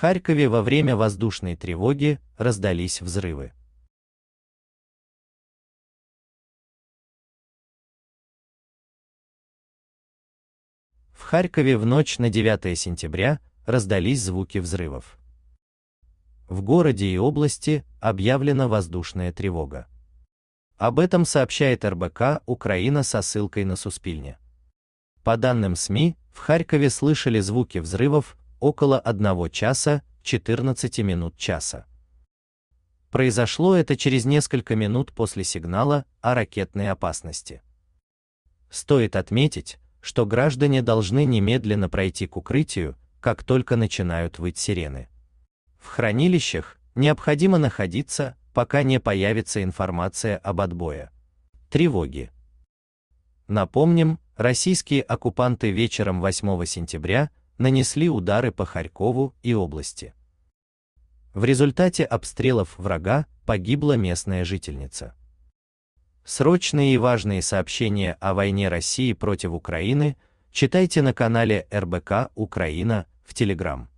Харькове во время воздушной тревоги раздались взрывы. В Харькове в ночь на 9 сентября раздались звуки взрывов. В городе и области объявлена воздушная тревога. Об этом сообщает РБК Украина со ссылкой на Суспильне. По данным СМИ, в Харькове слышали звуки взрывов около 1 часа 14 минут часа. Произошло это через несколько минут после сигнала о ракетной опасности. Стоит отметить, что граждане должны немедленно пройти к укрытию, как только начинают выть сирены. В хранилищах необходимо находиться, пока не появится информация об отбое. Тревоги. Напомним, российские оккупанты вечером 8 сентября нанесли удары по Харькову и области. В результате обстрелов врага погибла местная жительница. Срочные и важные сообщения о войне России против Украины читайте на канале РБК Украина в Телеграм.